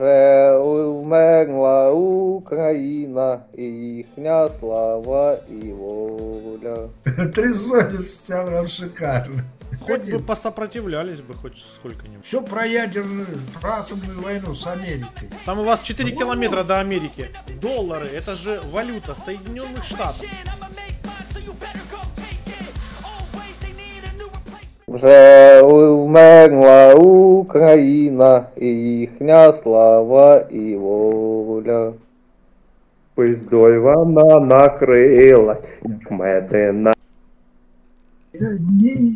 Вже Украина, Україна, і їхня слава і воля. Три совестя шикарно. Хоть бы посопротивлялись бы хоть сколько-нибудь. Все про ядерную, про атомную войну с Америкой. Там у вас 4 километра до Америки. Доллары, это же валюта Соединенных Штатов. Вже вмерла Україна, і їхня слава и воля. Пиздой вона накрилась, як медина. Ні.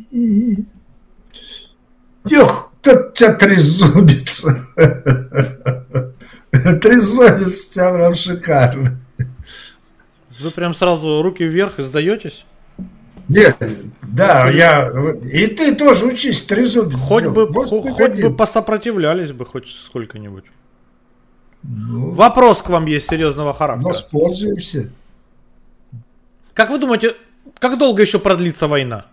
Йох, та ця тризубіця. Тризубіця прям шикарно. Вы прям сразу руки вверх и сдаетесь? Нет, да, я... И ты тоже учись, трезубец. Хоть бы, хоть бы посопротивлялись бы хоть сколько-нибудь. Ну, Вопрос к вам есть серьезного характера. Воспользуемся. Как вы думаете, как долго еще продлится война?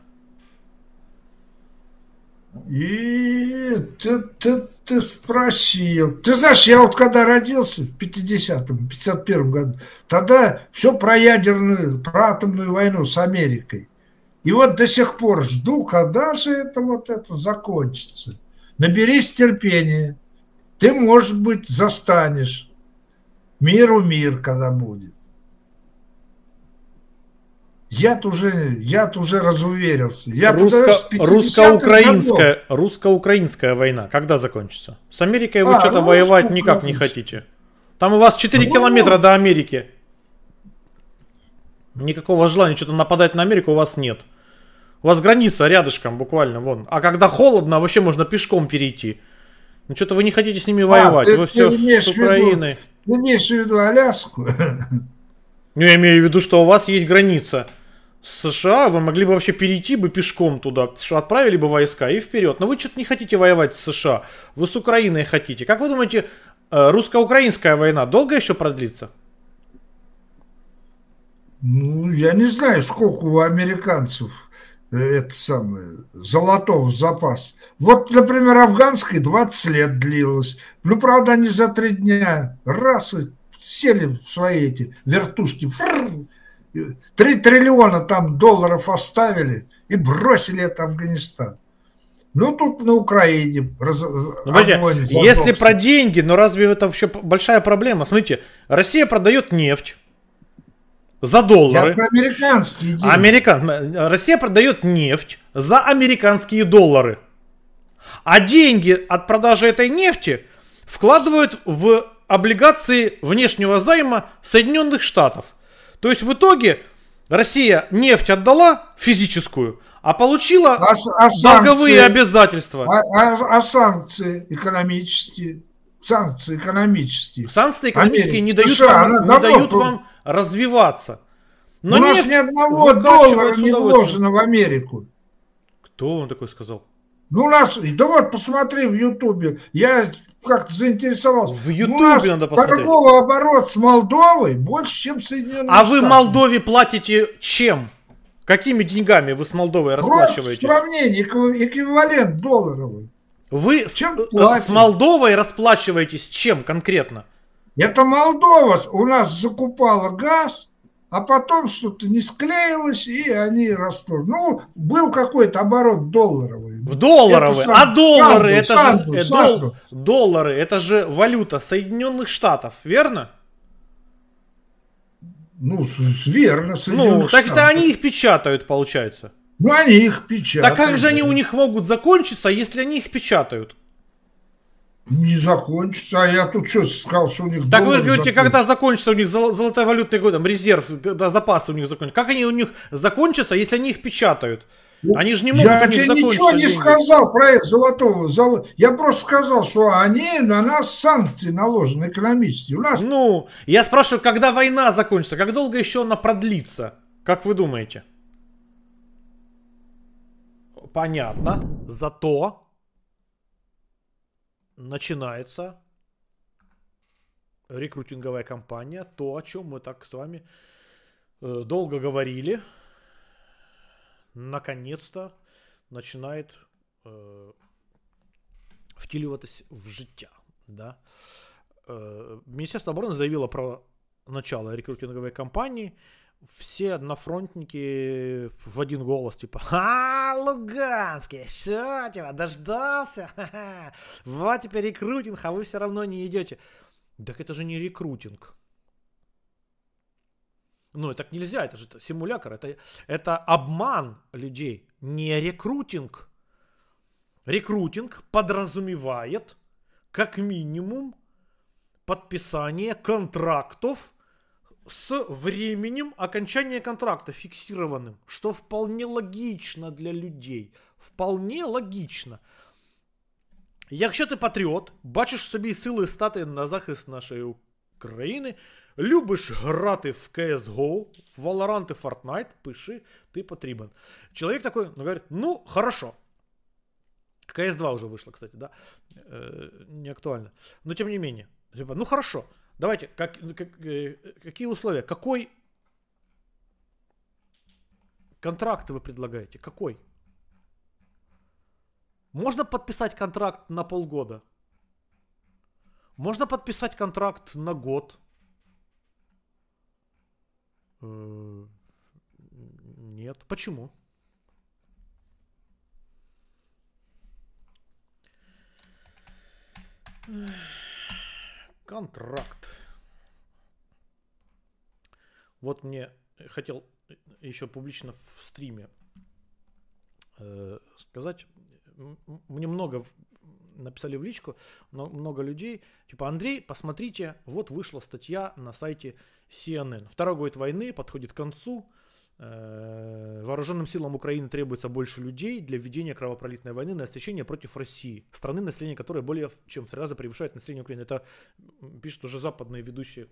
И ты, ты, ты спросил. Ты знаешь, я вот когда родился в 50-м, 51-м году, тогда все про ядерную, про атомную войну с Америкой. И вот до сих пор жду, когда же это вот это закончится. Наберись терпения. Ты, может быть, застанешь. Миру мир, когда будет. Я-то уже, я уже разуверился. Я Русско, русско-украинская, русско-украинская война когда закончится? С Америкой вы а, что-то ну, воевать никак не хотите. Там у вас 4 ну, километра до Америки. Никакого желания что-то нападать на Америку у вас нет. У вас граница рядышком буквально, вон. А когда холодно, вообще можно пешком перейти. Ну что-то вы не хотите с ними а, воевать, ты, вы ты все с Украины. Ввиду, ты имеешь в виду Аляску? Ну, я имею в виду, что у вас есть граница. С США вы могли бы вообще перейти бы пешком туда, отправили бы войска и вперед. Но вы что-то не хотите воевать с США, вы с Украиной хотите. Как вы думаете, э, русско-украинская война долго еще продлится? Ну, я не знаю, сколько у американцев э, это самое, золотого запас. Вот, например, афганский 20 лет длилось. Ну, правда, они за три дня раз и сели в свои эти вертушки. Три триллиона там долларов оставили и бросили это Афганистан. Ну, тут на Украине раз, ну, Если про деньги, но ну, разве это вообще большая проблема? Смотрите, Россия продает нефть за доллары. Я про американские деньги. Американ... Россия продает нефть за американские доллары. А деньги от продажи этой нефти вкладывают в облигации внешнего займа Соединенных Штатов. То есть в итоге Россия нефть отдала физическую, а получила а, а долговые санкции, обязательства. А, а, а санкции экономические? Санкции экономические. Санкции экономические Америка, не дают, США, вам, не дают вам развиваться. Но У нас ни одного доллара не вложено в Америку. Кто он такой сказал? Ну, у нас, да вот, посмотри в Ютубе, я как-то заинтересовался. В Ютубе надо посмотреть. торговый оборот с Молдовой больше, чем с Соединенными. А Штаты. вы Молдове платите чем? Какими деньгами вы с Молдовой расплачиваетесь? Просто сравнение, эквивалент долларовый. Вы чем с, э, платим? с Молдовой расплачиваетесь чем конкретно? Это Молдова у нас закупала газ, а потом что-то не склеилось, и они расторгли. Ну, был какой-то оборот долларовый. В долларовый, а сам... а доллары, санду, это санду, же, э, санду. Дол, доллары, это же валюта Соединенных Штатов, верно? Ну, верно, ну, Соединенных Ну, так это они их печатают, получается. Ну, они их печатают. Так как же они у них могут закончиться, если они их печатают? Не закончится. А я тут что сказал, что у них Так вы же говорите, когда закончится у них золотой валютный год, резерв, когда запасы у них закончатся. Как они у них закончатся, если они их печатают? Ну, они же не могут Я тебе ничего не деньги. сказал про их золотого. Золо... Я просто сказал, что они на нас санкции наложены экономические. У нас... Ну, я спрашиваю, когда война закончится, как долго еще она продлится? Как вы думаете? Понятно. Зато начинается рекрутинговая кампания, то, о чем мы так с вами э, долго говорили, наконец-то начинает э, втіливатись в життя. Да? Э, Министерство обороны заявило про начало рекрутинговой кампании – все однофронтники в один голос, типа, а, Луганский, все, типа, дождался, ха вот теперь рекрутинг, а вы все равно не идете. Так это же не рекрутинг. Ну, так нельзя, это же симулятор, это, это обман людей, не рекрутинг. Рекрутинг подразумевает, как минимум, подписание контрактов – с временем окончания контракта фиксированным, что вполне логично для людей. Вполне логично. Якщо ты патриот, бачиш собі сили стати на захист нашої України, любиш грати в CSGO, в Valorant і Fortnite, пиши, ти потрібен. Чоловік такой, ну, говорит, ну, хорошо. CS2 уже вышла, кстати, да? Э, не актуально. Но ну, тем не менее. Типа, ну, хорошо. Давайте, как, как, э, какие условия? Какой контракт вы предлагаете? Какой? Можно подписать контракт на полгода? Можно подписать контракт на год? Э, нет. Почему? Ugh. Контракт. Вот мне э, хотел э, еще публично в стриме э, сказать. Мне много написали в личку, много людей. Типа, Андрей, посмотрите, вот вышла статья на сайте CNN. Второй год войны подходит к концу. Э, вооруженным силам Украины требуется больше людей для ведения кровопролитной войны на истощение против России, страны, население которой более чем в три раза превышает население Украины. Это пишут уже западные ведущие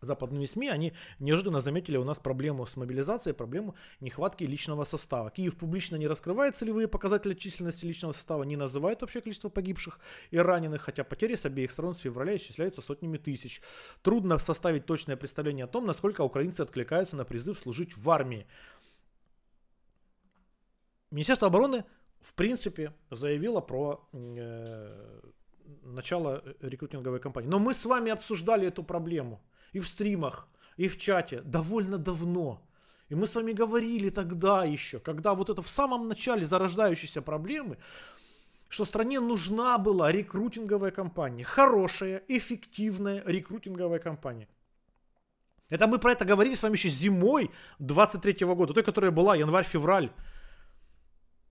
западные СМИ, они неожиданно заметили у нас проблему с мобилизацией, проблему нехватки личного состава. Киев публично не раскрывает целевые показатели численности личного состава, не называет общее количество погибших и раненых, хотя потери с обеих сторон с февраля исчисляются сотнями тысяч. Трудно составить точное представление о том, насколько украинцы откликаются на призыв служить в армии. Министерство обороны, в принципе, заявило про э, начало рекрутинговой кампании. Но мы с вами обсуждали эту проблему и в стримах, и в чате довольно давно. И мы с вами говорили тогда еще, когда вот это в самом начале зарождающейся проблемы, что стране нужна была рекрутинговая компания. Хорошая, эффективная рекрутинговая компания. Это мы про это говорили с вами еще зимой 23 -го года. Той, которая была январь-февраль.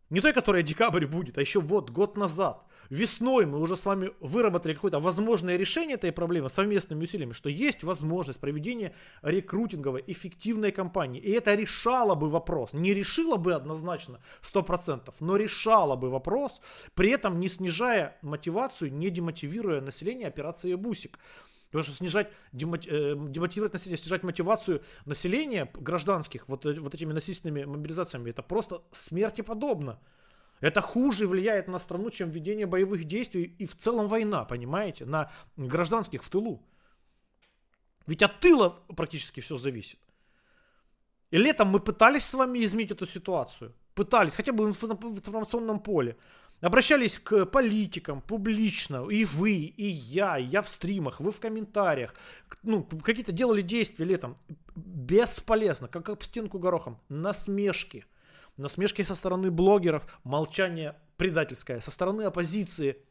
Не той, которая декабрь будет, а еще вот год назад весной мы уже с вами выработали какое-то возможное решение этой проблемы совместными усилиями, что есть возможность проведения рекрутинговой эффективной кампании. И это решало бы вопрос. Не решило бы однозначно 100%, но решало бы вопрос, при этом не снижая мотивацию, не демотивируя население операции «Бусик». Потому что снижать, э, демотивировать население, снижать мотивацию населения гражданских вот, вот этими насильственными мобилизациями, это просто смерти подобно. Это хуже влияет на страну, чем ведение боевых действий и в целом война, понимаете, на гражданских в тылу. Ведь от тыла практически все зависит. И летом мы пытались с вами изменить эту ситуацию. Пытались, хотя бы в информационном поле. Обращались к политикам публично, и вы, и я, и я в стримах, вы в комментариях. Ну, какие-то делали действия летом. Бесполезно, как об стенку горохом. Насмешки насмешки со стороны блогеров, молчание предательское со стороны оппозиции –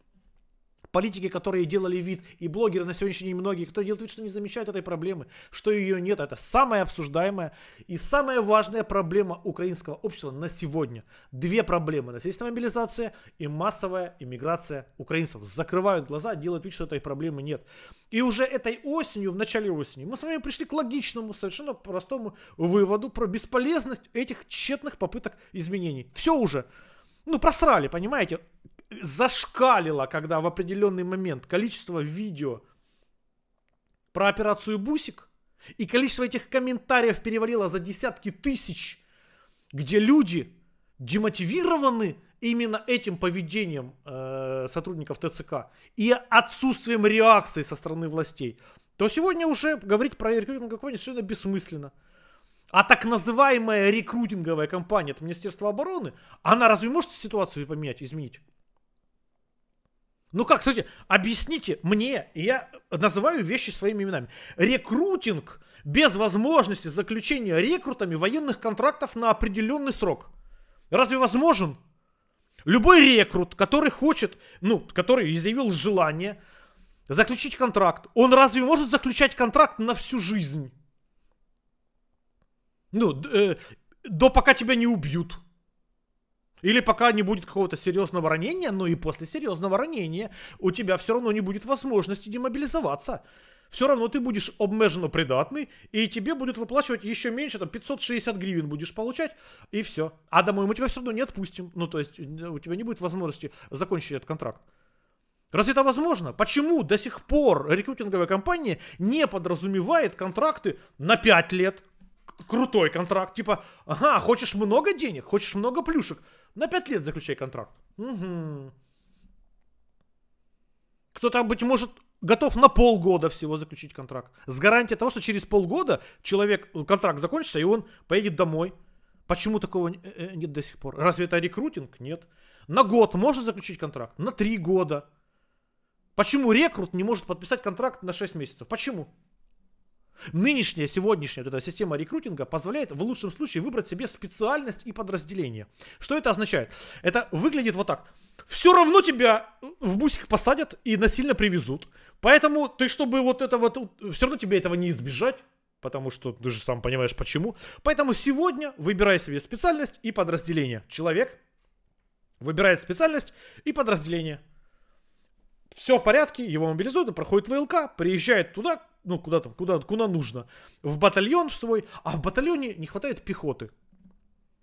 Политики, которые делали вид, и блогеры на сегодняшний день многие, которые делают вид, что не замечают этой проблемы, что ее нет. Это самая обсуждаемая и самая важная проблема украинского общества на сегодня. Две проблемы. Насильственная мобилизация и массовая иммиграция украинцев. Закрывают глаза, делают вид, что этой проблемы нет. И уже этой осенью, в начале осени, мы с вами пришли к логичному, совершенно простому выводу про бесполезность этих тщетных попыток изменений. Все уже. Ну, просрали, понимаете? зашкалило, когда в определенный момент количество видео про операцию «Бусик» и количество этих комментариев перевалило за десятки тысяч, где люди демотивированы именно этим поведением э, сотрудников ТЦК и отсутствием реакции со стороны властей, то сегодня уже говорить про рекрутинг какое-нибудь совершенно бессмысленно. А так называемая рекрутинговая компания, это Министерство обороны, она разве может ситуацию поменять, изменить? Ну как, кстати, объясните мне, я называю вещи своими именами. Рекрутинг без возможности заключения рекрутами военных контрактов на определенный срок. Разве возможен? Любой рекрут, который хочет, ну, который изъявил желание заключить контракт, он разве может заключать контракт на всю жизнь? Ну, э, до пока тебя не убьют. Или пока не будет какого-то серьезного ранения, но и после серьезного ранения у тебя все равно не будет возможности демобилизоваться. Все равно ты будешь обмеженно придатный, и тебе будут выплачивать еще меньше, там 560 гривен будешь получать, и все. А домой мы тебя все равно не отпустим. Ну, то есть у тебя не будет возможности закончить этот контракт. Разве это возможно? Почему до сих пор рекрутинговая компания не подразумевает контракты на 5 лет? Крутой контракт, типа, ага, хочешь много денег, хочешь много плюшек, на пять лет заключай контракт. Угу. Кто-то, быть может, готов на полгода всего заключить контракт. С гарантией того, что через полгода человек, э, контракт закончится, и он поедет домой. Почему такого э, э, нет до сих пор? Разве это рекрутинг? Нет. На год можно заключить контракт? На три года. Почему рекрут не может подписать контракт на 6 месяцев? Почему? Нынешняя, сегодняшняя вот эта система рекрутинга позволяет в лучшем случае выбрать себе специальность и подразделение. Что это означает? Это выглядит вот так. Все равно тебя в бусик посадят и насильно привезут. Поэтому ты, чтобы вот это вот... Все равно тебе этого не избежать. Потому что ты же сам понимаешь, почему. Поэтому сегодня выбирай себе специальность и подразделение. Человек выбирает специальность и подразделение все в порядке, его мобилизуют, проходит ВЛК, приезжает туда, ну, куда там, куда, куда нужно, в батальон свой, а в батальоне не хватает пехоты.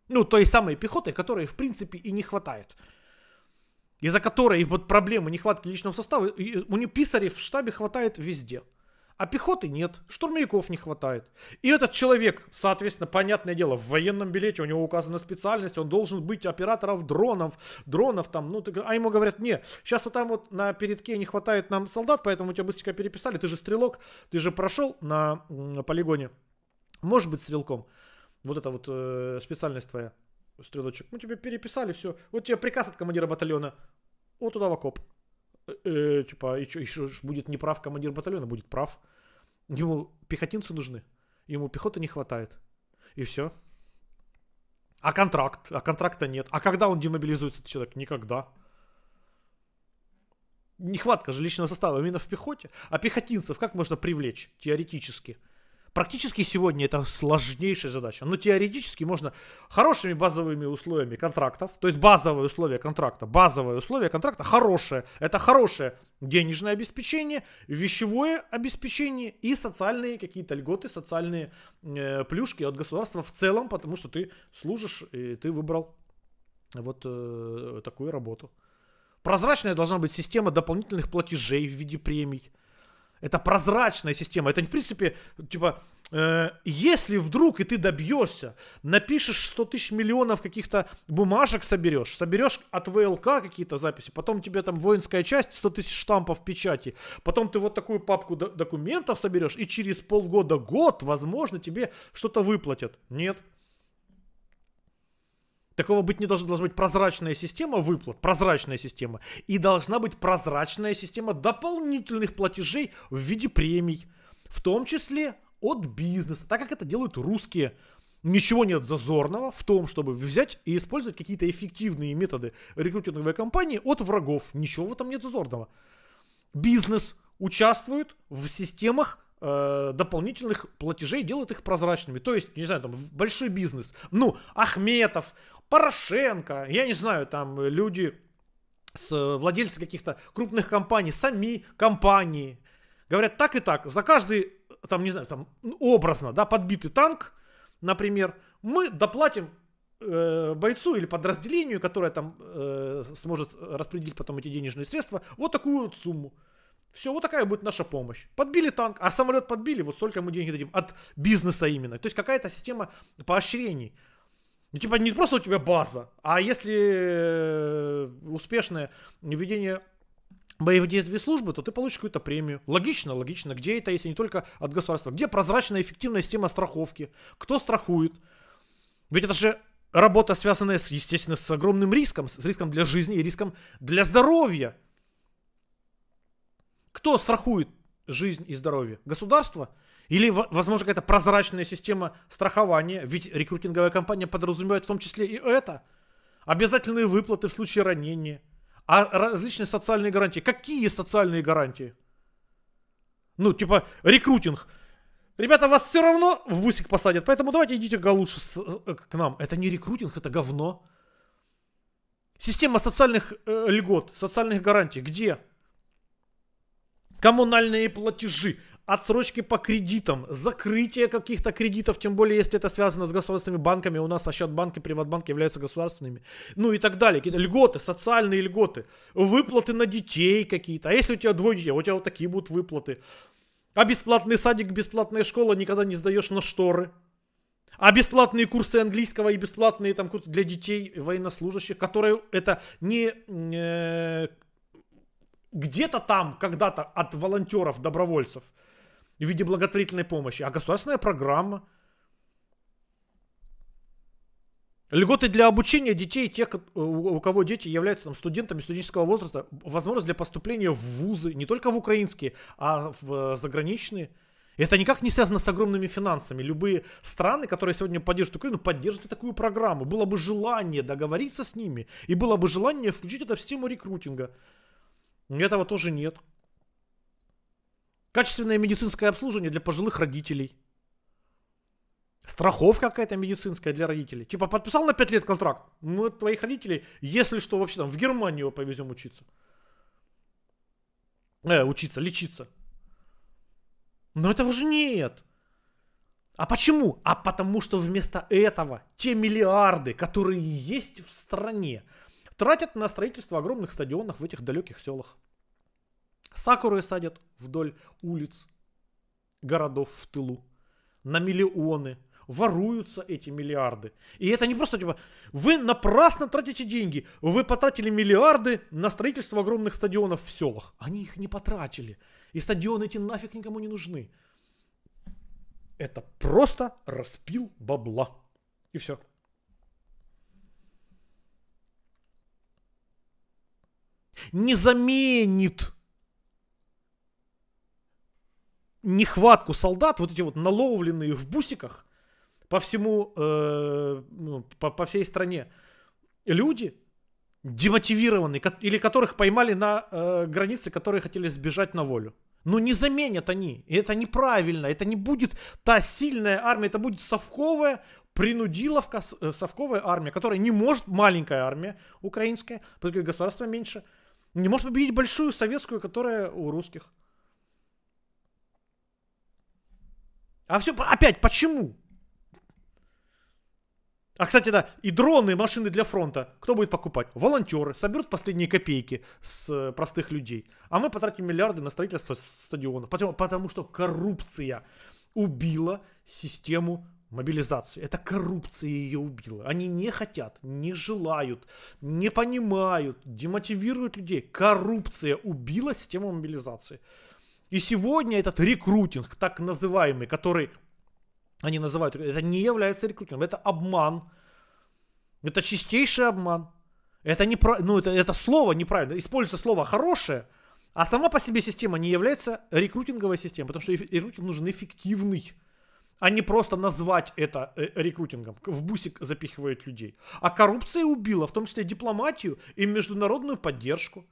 Ну, той самой пехоты, которой, в принципе, и не хватает. Из-за которой вот проблемы нехватки личного состава, у них писарей в штабе хватает везде – а пехоты нет, штурмовиков не хватает. И этот человек, соответственно, понятное дело, в военном билете у него указана специальность, он должен быть оператором дронов, дронов там, ну, ты, а ему говорят, не, сейчас вот там вот на передке не хватает нам солдат, поэтому тебя быстренько переписали, ты же стрелок, ты же прошел на, на полигоне, может быть стрелком, вот это вот э, специальность твоя, стрелочек, мы «Ну, тебе переписали все, вот тебе приказ от командира батальона, вот туда в окоп э, типа, и что, еще будет не прав командир батальона, будет прав. Ему пехотинцы нужны, ему пехоты не хватает. И все. А контракт? А контракта нет. А когда он демобилизуется, этот человек? Никогда. Нехватка же личного состава именно в пехоте. А пехотинцев как можно привлечь теоретически? Практически сегодня это сложнейшая задача. Но теоретически можно хорошими базовыми условиями контрактов, то есть базовые условия контракта, базовые условия контракта хорошие. Это хорошее денежное обеспечение, вещевое обеспечение и социальные какие-то льготы, социальные э, плюшки от государства в целом, потому что ты служишь и ты выбрал вот э, такую работу. Прозрачная должна быть система дополнительных платежей в виде премий – это прозрачная система. Это, в принципе, типа, э, если вдруг и ты добьешься, напишешь 100 тысяч миллионов каких-то бумажек соберешь, соберешь от ВЛК какие-то записи, потом тебе там воинская часть 100 тысяч штампов в печати, потом ты вот такую папку документов соберешь, и через полгода, год, возможно, тебе что-то выплатят. Нет, Такого быть не должно. Должна быть прозрачная система выплат, прозрачная система. И должна быть прозрачная система дополнительных платежей в виде премий. В том числе от бизнеса, так как это делают русские. Ничего нет зазорного в том, чтобы взять и использовать какие-то эффективные методы рекрутинговой компании от врагов. Ничего в этом нет зазорного. Бизнес участвует в системах э, дополнительных платежей делает их прозрачными. То есть, не знаю, там большой бизнес. Ну, Ахметов, Порошенко, я не знаю, там э, люди, с, э, владельцы каких-то крупных компаний, сами компании, говорят так и так, за каждый, э, там, не знаю, там, образно, да, подбитый танк, например, мы доплатим э, бойцу или подразделению, которое там э, сможет распределить потом эти денежные средства, вот такую вот сумму. Все, вот такая будет наша помощь. Подбили танк, а самолет подбили, вот столько мы денег дадим от бизнеса именно. То есть какая-то система поощрений. Ну, типа, не просто у тебя база, а если э, успешное введение боевых действий службы, то ты получишь какую-то премию. Логично, логично. Где это, если не только от государства? Где прозрачная эффективная система страховки? Кто страхует? Ведь это же работа, связанная, с, естественно, с огромным риском, с риском для жизни и риском для здоровья. Кто страхует жизнь и здоровье? Государство? Или, возможно, какая-то прозрачная система страхования, ведь рекрутинговая компания подразумевает в том числе и это. Обязательные выплаты в случае ранения. А различные социальные гарантии. Какие социальные гарантии? Ну, типа, рекрутинг. Ребята, вас все равно в бусик посадят, поэтому давайте идите лучше с, э, к нам. Это не рекрутинг, это говно. Система социальных э, льгот, социальных гарантий. Где? Коммунальные платежи отсрочки по кредитам, закрытие каких-то кредитов, тем более, если это связано с государственными банками, у нас Ощадбанк и Приватбанк являются государственными, ну и так далее. Какие-то льготы, социальные льготы, выплаты на детей какие-то. А если у тебя двое детей, а у тебя вот такие будут выплаты. А бесплатный садик, бесплатная школа, никогда не сдаешь на шторы. А бесплатные курсы английского и бесплатные там курсы для детей военнослужащих, которые это не э, где-то там когда-то от волонтеров, добровольцев – в виде благотворительной помощи, а государственная программа. Льготы для обучения детей, тех, э, у кого дети являются там, студентами студенческого возраста, возможность для поступления в вузы, не только в украинские, а в э, заграничные. Это никак не связано с огромными финансами. Любые страны, которые сегодня поддерживают Украину, поддерживают и такую программу. Было бы желание договориться с ними, и было бы желание включить это в систему рекрутинга. Этого тоже нет. Качественное медицинское обслуживание для пожилых родителей. Страховка какая-то медицинская для родителей. Типа подписал на 5 лет контракт. Мы ну, твоих родителей, если что, вообще там в Германию повезем учиться. Э, учиться, лечиться. Но этого же нет. А почему? А потому что вместо этого те миллиарды, которые есть в стране, тратят на строительство огромных стадионов в этих далеких селах. Сакуры садят вдоль улиц городов в тылу на миллионы. Воруются эти миллиарды. И это не просто типа, вы напрасно тратите деньги. Вы потратили миллиарды на строительство огромных стадионов в селах. Они их не потратили. И стадионы эти нафиг никому не нужны. Это просто распил бабла. И все. Не заменит нехватку солдат, вот эти вот наловленные в бусиках по всему, э, ну, по, по всей стране люди, демотивированные, или которых поймали на э, границе, которые хотели сбежать на волю. Но не заменят они. И это неправильно. Это не будет та сильная армия. Это будет совковая, принудиловка, э, совковая армия, которая не может, маленькая армия украинская, поскольку государство меньше, не может победить большую советскую, которая у русских. А все опять почему? А, кстати, да, и дроны, и машины для фронта. Кто будет покупать? Волонтеры. Соберут последние копейки с э, простых людей. А мы потратим миллиарды на строительство стадионов. Потому, потому что коррупция убила систему мобилизации. Это коррупция ее убила. Они не хотят, не желают, не понимают, демотивируют людей. Коррупция убила систему мобилизации. И сегодня этот рекрутинг, так называемый, который они называют, это не является рекрутингом, это обман. Это чистейший обман. Это, не, ну, это, это слово неправильно. Используется слово хорошее, а сама по себе система не является рекрутинговой системой, потому что рекрутинг нужен эффективный, а не просто назвать это э, рекрутингом. В бусик запихивают людей. А коррупция убила, в том числе дипломатию и международную поддержку.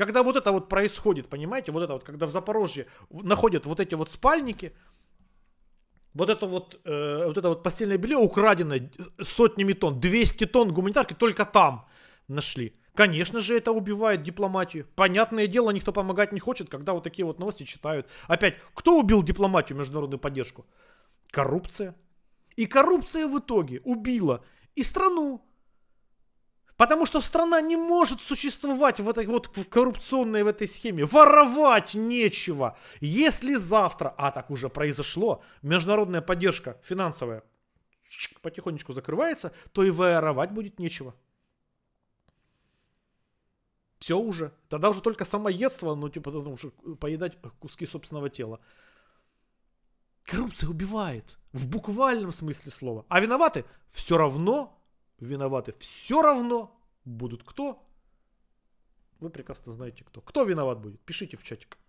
Когда вот это вот происходит, понимаете, вот это вот, когда в Запорожье находят вот эти вот спальники, вот это вот, э, вот это вот постельное белье украденное сотнями тонн, 200 тонн гуманитарки только там нашли. Конечно же, это убивает дипломатию. Понятное дело, никто помогать не хочет, когда вот такие вот новости читают. Опять, кто убил дипломатию, международную поддержку? Коррупция. И коррупция в итоге убила и страну, Потому что страна не может существовать в этой вот коррупционной в этой схеме. Воровать нечего. Если завтра, а так уже произошло, международная поддержка финансовая потихонечку закрывается, то и воровать будет нечего. Все уже. Тогда уже только самоедство, ну типа потому что э, поедать куски собственного тела. Коррупция убивает. В буквальном смысле слова. А виноваты все равно виноваты все равно будут кто? Вы прекрасно знаете кто. Кто виноват будет? Пишите в чатик.